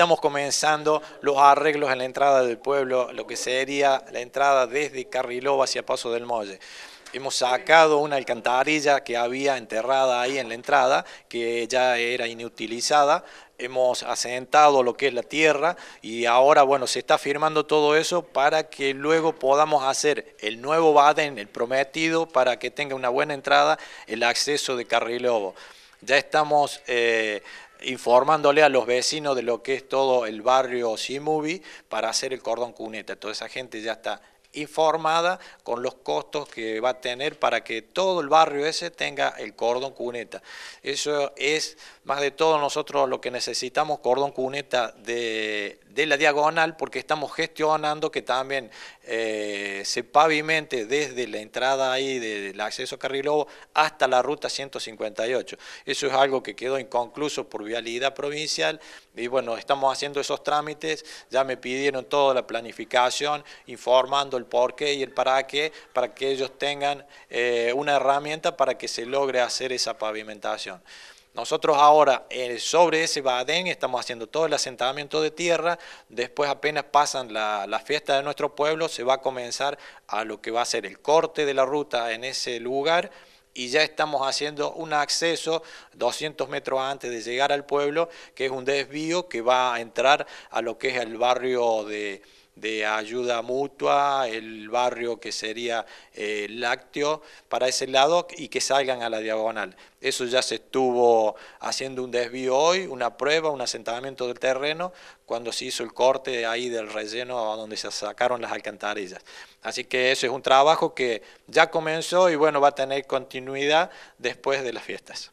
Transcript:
Estamos comenzando los arreglos en la entrada del pueblo, lo que sería la entrada desde Carrilobo hacia Paso del Molle. Hemos sacado una alcantarilla que había enterrada ahí en la entrada, que ya era inutilizada. Hemos asentado lo que es la tierra y ahora, bueno, se está firmando todo eso para que luego podamos hacer el nuevo Baden, el prometido, para que tenga una buena entrada el acceso de Carrilobo. Ya estamos eh, informándole a los vecinos de lo que es todo el barrio Simubi para hacer el cordón cuneta. Toda esa gente ya está informada con los costos que va a tener para que todo el barrio ese tenga el cordón cuneta. Eso es más de todo nosotros lo que necesitamos, cordón cuneta de, la diagonal, porque estamos gestionando que también eh, se pavimente desde la entrada ahí del acceso a Carrilobo hasta la ruta 158. Eso es algo que quedó inconcluso por vialidad provincial y bueno, estamos haciendo esos trámites, ya me pidieron toda la planificación, informando el porqué y el para qué, para que ellos tengan eh, una herramienta para que se logre hacer esa pavimentación. Nosotros ahora eh, sobre ese badén estamos haciendo todo el asentamiento de tierra, después apenas pasan las la, fiesta de nuestro pueblo, se va a comenzar a lo que va a ser el corte de la ruta en ese lugar y ya estamos haciendo un acceso 200 metros antes de llegar al pueblo, que es un desvío que va a entrar a lo que es el barrio de, de ayuda mutua, el barrio que sería el eh, lácteo, para ese lado y que salgan a la diagonal. Eso ya se estuvo haciendo un desvío hoy, una prueba, un asentamiento del terreno, cuando se hizo el corte ahí del relleno donde se sacaron las alcantarillas. Así que eso es un trabajo que ya comenzó y bueno, va a tener continuidad después de las fiestas.